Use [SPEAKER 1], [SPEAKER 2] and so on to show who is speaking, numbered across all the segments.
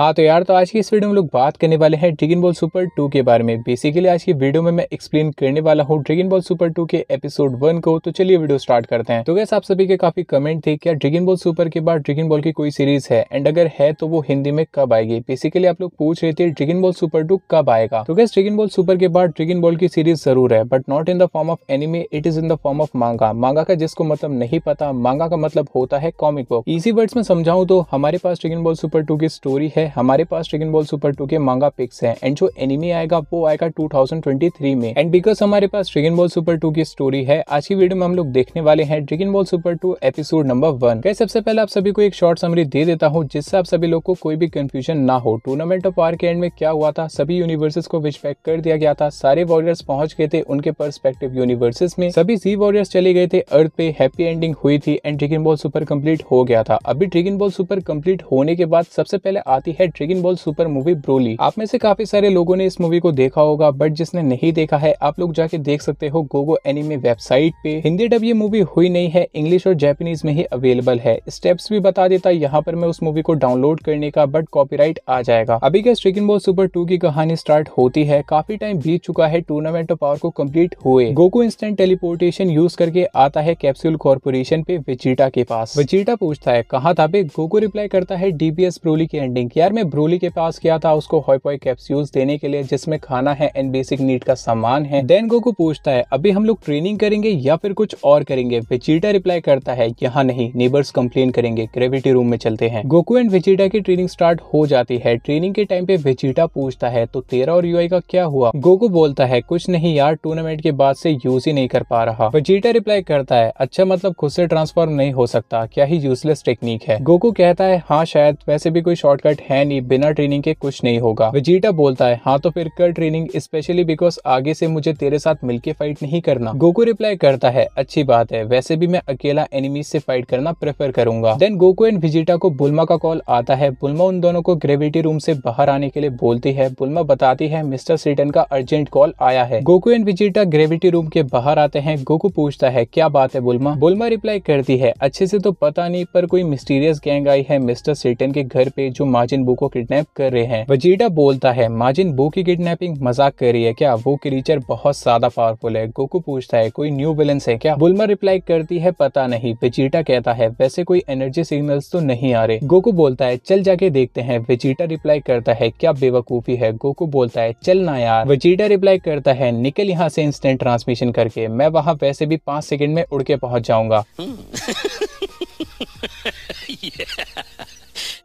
[SPEAKER 1] हाँ तो यार तो आज की इस वीडियो में लोग बात करने वाले हैं ड्रैगन बॉल सुपर टू के बारे में बेसिकली आज की वीडियो में मैं एक्सप्लेन करने वाला हूँ ड्रैगन बॉल सुपर टू के एपिसोड वन को तो चलिए वीडियो स्टार्ट करते हैं तो वैसे आप सभी के काफी कमेंट थे क्या ड्रिगिन बॉल सुपर के बाद ड्रिगिन बॉल की कोई सीरीज है एंड अगर है तो वो हिंदी में कब आएगी बेसिकली आप लोग पूछ रहे थे ड्रैगन बॉल सुपर टू कब आएगा तो गैस ड्रैगन बॉल सुपर के बाद ड्रिगिन बॉल की सीरीज जरूर है but not in the form of anime it is in the form of manga manga का जिसको मतलब नहीं पता मांगा का मतलब होता है कॉमिक बुक इसी वर्ड्स में समझाऊ तो हमारे पास ड्रैगन बॉल सुपर टू की स्टोरी है हमारे पास ड्रेगन बॉल सुपर टू के मांगा पिक्स है एंड जो एनिमी आएगा वो आएगा थ्री में एंड बिकॉज हमारे पास ड्रेगन बॉल सुपर टू की स्टोरी है आज की वीडियो में हम लोग देखने वाले हैं Dragon Ball Super two episode number one गए सबसे पहले आप सभी को एक शॉर्ट समरी दे देता हूँ जिससे आप सभी लोग को कोई भी कंफ्यूजन ना हो टूर्नामेंट ऑफ आर के एंड में क्या हुआ था सभी यूनिवर्सेस को पैक कर दिया गया था सारे वॉरियर्स पहुंच गए थे उनके परस्पेक्टिव यूनिवर्सेस में सभी जी वॉरियर्स चले गए थे अर्थ पे हैप्पी एंडिंग हुई थी and Dragon Ball Super complete हो गया था अभी ड्रेगन बॉल सुपर कंप्लीट होने के बाद सबसे पहले आती है है Dragon Ball Super movie Broly आप में से काफी सारे लोगों ने इस मूवी को देखा होगा बट जिसने नहीं देखा है आप लोग जाके देख सकते हो गोगो एनिमे वेबसाइट पे हिंदी डब ये मूवी हुई नहीं है इंग्लिश और जैपनीज में ही अवेलेबल है स्टेप्स भी बता देता यहाँ पर मैं उस मूवी को डाउनलोड करने का बट कॉपी आ जाएगा अभी क्या ड्रेगन बॉल सुपर टू की कहानी स्टार्ट होती है काफी टाइम बीत चुका है टूर्नामेंट ऑफ पावर को कम्प्लीट हुए गोको इंस्टेंट टेलीपोर्टेशन यूज करके आता है कैप्सूल कॉर्पोरेशन पे विजीटा के पास विजीटा पूछता है कहाँ था पे गोको रिप्लाई करता है डीबीएस ब्रोली की एंडिंग यार मैं ब्रूली के पास गया था उसको हॉयपॉय कैप्स्यूल देने के लिए जिसमें खाना है एंड बेसिक नीड का सामान है देन गोकू पूछता है अभी हम लोग ट्रेनिंग करेंगे या फिर कुछ और करेंगे वेजिटा रिप्लाई करता है यहाँ नहीं नेबर्स कंप्लेन करेंगे ग्रेविटी रूम में चलते हैं गोकू एंड वेजिटा की ट्रेनिंग स्टार्ट हो जाती है ट्रेनिंग के टाइम पे वेजिटा पूछता है तो तेरा और यूआई का क्या हुआ गोकू बोलता है कुछ नहीं यार टूर्नामेंट के बाद से यूज ही नहीं कर पा रहा वेजिटा रिप्लाई करता है अच्छा मतलब खुद से ट्रांसफॉर्म नहीं हो सकता क्या ही यूजलेस टेक्निक है गोकू कहता है हाँ शायद वैसे भी कोई शॉर्टकट है नहीं बिना ट्रेनिंग के कुछ नहीं होगा विजेटा बोलता है हाँ तो फिर कर ट्रेनिंग स्पेशली बिकॉज आगे से मुझे तेरे साथ मिलके फाइट नहीं करना गोकू रिप्लाई करता है अच्छी बात है वैसे भी मैं अकेला एनिमीज से फाइट करना प्रेफर करूंगा देन गोकू एंड विजिटा को बुलमा का कॉल आता है बुलमा उन दोनों को ग्रेविटी रूम से बाहर आने के लिए बोलती है बुलमा बताती है मिस्टर सीटन का अर्जेंट कॉल आया है Goku and Vegeta gravity room के बाहर आते हैं गोकू पूछता है क्या बात है बुलमा बुलमा रिप्लाई करती है अच्छे से तो पता नहीं पर कोई मिस्टीरियस गैंग आई है मिस्टर सीटन के घर पे जो मार्जिन बू को किडनैप कर रहे हैं वजीटा बोलता है माजिन बू की किडनैपिंग मजाक कर रही है क्या वो क्रीचर बहुत ज्यादा पावरफुल है गोकू पूछता है कोई न्यू बैलेंस है क्या बुलमा रिप्लाई करती है पता नहीं वजीटा कहता है वैसे कोई एनर्जी सिग्नल तो नहीं आ रहे गोकू बोलता है चल जाके देखते हैं वजीटा रिप्लाई करता है क्या बेवकूफी है गोकू बोलता है चल ना यार वजीटा रिप्लाई करता है निकल यहाँ से इंस्टेंट ट्रांसमिशन करके मैं वहाँ वैसे भी पांच सेकंड में उड़ के पहुंच जाऊंगा hmm. yeah.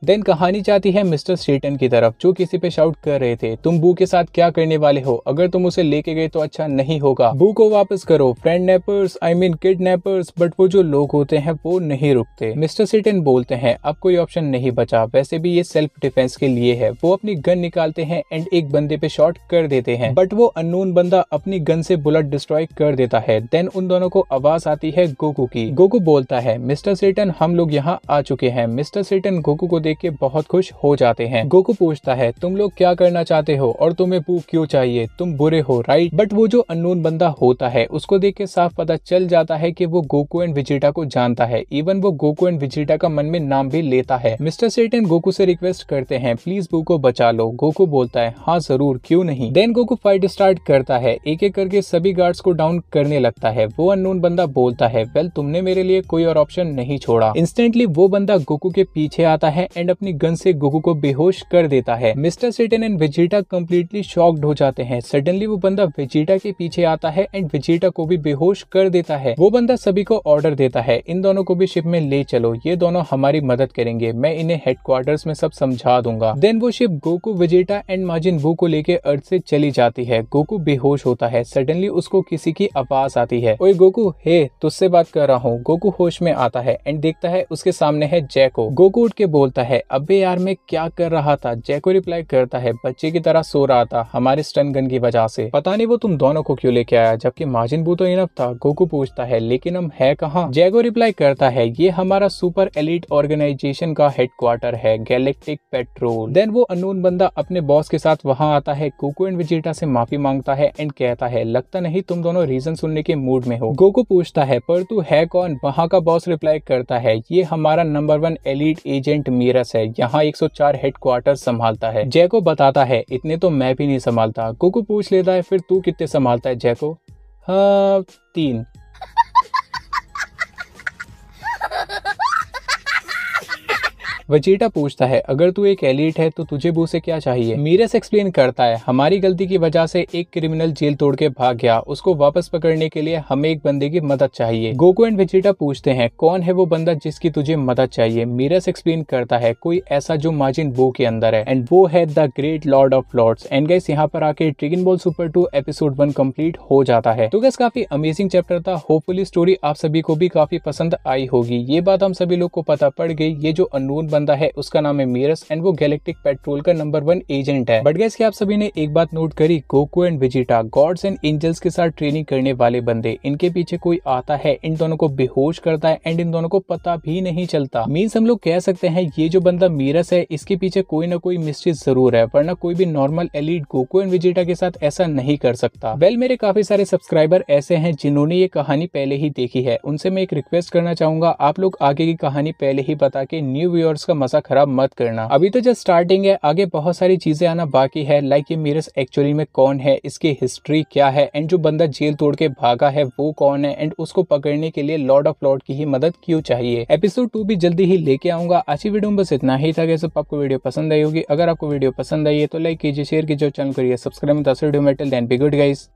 [SPEAKER 1] देन कहानी जाती है मिस्टर स्टेटन की तरफ जो किसी पे शाउट कर रहे थे तुम बू के साथ क्या करने वाले हो अगर तुम उसे लेके गए तो अच्छा नहीं होगा बू को वापस करो friend neighbours I mean neighbours but वो जो लोग होते हैं वो नहीं रुकते मिस्टर सीटन बोलते हैं अब कोई ऑप्शन नहीं बचा वैसे भी ये सेल्फ डिफेंस के लिए है वो अपनी गन निकालते हैं एंड एक बंदे पे शॉट कर देते हैं बट वो अनोन बंदा अपनी गन से बुलेट डिस्ट्रॉय कर देता है देन उन दोनों को आवाज आती है गोकू की गोकू बोलता है मिस्टर सेटन हम लोग यहाँ आ चुके हैं मिस्टर सेटन गोकू को देख देख के बहुत खुश हो जाते हैं गोकू पूछता है तुम लोग क्या करना चाहते हो और तुम्हें पू क्यों चाहिए तुम बुरे हो राइट बट वो जो अनून बंदा होता है उसको देख के साफ पता चल जाता है की वो गोकू एंड विजेटा को जानता है इवन वो गोकू एंड विजेटा का मन में नाम भी लेता है मिस्टर सेटन गोकू से रिक्वेस्ट करते हैं प्लीज बू को बचा लो गोकू बोलता है हाँ जरूर क्यों नहीं देन गोकू फाइट स्टार्ट करता है एक एक करके सभी गार्ड्स को डाउन करने लगता है वो अनून बंदा बोलता है वेल तुमने मेरे लिए कोई और ऑप्शन नहीं छोड़ा इंस्टेंटली वो बंदा गोकू के पीछे आता है एंड एंड अपनी गन से गोकू को बेहोश कर देता है mister Satan and Vegeta completely shocked हो जाते हैं सडनली वो बंदा वेजिटा के पीछे आता है एंड वेजिटा को भी बेहोश कर देता है वो बंदा सभी को ऑर्डर देता है इन दोनों को भी शिप में ले चलो ये दोनों हमारी मदद करेंगे मैं इन्हें हेडक्वार्टर में सब समझा दूंगा देन वो ship Goku Vegeta and Majin Buu को लेके अर्थ से चली जाती है गोकू बेहोश होता है सडनली उसको किसी की आवाज आती है ओए गोकू हे तुझसे बात कर रहा हूँ गोकू होश में आता है एंड देखता है उसके सामने है जैको गोकू उठ के बोलता है है अबे यार मैं क्या कर रहा था जैको रिप्लाई करता है बच्चे की तरह सो रहा था हमारे स्टन गन की वजह से पता नहीं वो तुम दोनों को क्यों लेके आया जबकि मार्जिन बू तो इनफ था गोकू पूछता है लेकिन हम है कहाँ जैको रिप्लाई करता है ये हमारा सुपर एलिट ऑर्गेनाइजेशन का हेडक्वार्टर है गैलेक्टिक पेट्रोल देन वो अनून बंदा अपने बॉस के साथ वहाँ आता है गोकू एंड विजेटा से माफी मांगता है एंड कहता है लगता नहीं तुम दोनों रीजन सुनने के मूड में हो गोकू पूछता है पर तू है कौन वहाँ का बॉस रिप्लाई करता है ये हमारा नंबर वन एलिट एजेंट मीरा सदस्य है यहाँ 104 हेडक्वार्टर संभालता है जैको बताता है इतने तो मैं भी नहीं संभालता कुकू पूछ लेता है फिर तू कितने संभालता है जैको हाँ तीन वचीटा पूछता है अगर तू एक एलिट है तो तुझे बू से क्या चाहिए मीरस एक्सप्लेन करता है हमारी गलती की वजह से एक क्रिमिनल जेल तोड़ के भाग गया उसको वापस पकड़ने के लिए हमें एक बंदे की मदद चाहिए गोको एंड वेजिटा पूछते हैं कौन है वो बंदा जिसकी तुझे मदद चाहिए मीरस एक्सप्लेन करता है कोई ऐसा जो मार्जिन बो के अंदर है एंड वो है the great lord of lords and guys यहाँ पर आके Dragon Ball Super two episode one complete हो जाता है तो गैस काफी अमेजिंग चैप्टर था होपफुली स्टोरी आप सभी को भी काफी पसंद आई होगी ये बात हम सभी लोग को पता पड़ गई ये जो अनून बंदा है उसका नाम है मीरस एंड वो गैलेक्टिक पेट्रोल का नंबर वन एजेंट है बट गैस आप सभी ने एक बात नोट करी Goku and Vegeta gods and angels के साथ ट्रेनिंग करने वाले बंदे इनके पीछे कोई आता है इन दोनों को बेहोश करता है एंड इन दोनों को पता भी नहीं चलता मीन्स हम लोग कह सकते हैं ये जो बंदा मीरस है इसके पीछे कोई ना कोई मिस्ट्री जरूर है वरना कोई भी normal elite Goku and Vegeta के साथ ऐसा नहीं कर सकता वेल मेरे काफी सारे सब्सक्राइबर ऐसे हैं जिन्होंने ये कहानी पहले ही देखी है उनसे मैं एक रिक्वेस्ट करना चाहूंगा आप लोग आगे की कहानी पहले ही बता के न्यू व्यूअर्स उसका मजा खराब मत करना अभी तो जस्ट स्टार्टिंग है आगे बहुत सारी चीजें आना बाकी है लाइक ये मीरस एक्चुअली में कौन है इसकी हिस्ट्री क्या है एंड जो बंदा जेल तोड़ के भागा है वो कौन है एंड उसको पकड़ने के लिए लॉर्ड ऑफ लॉर्ड की ही मदद क्यों चाहिए एपिसोड टू भी जल्दी ही लेके आऊंगा आज की वीडियो में बस इतना ही था सब आपको वीडियो पसंद आई होगी अगर आपको वीडियो पसंद आई है तो लाइक कीजिए शेयर कीजिए चैनल करिए सब्सक्राइब वीडियो मेटल देन बी गुड गाइज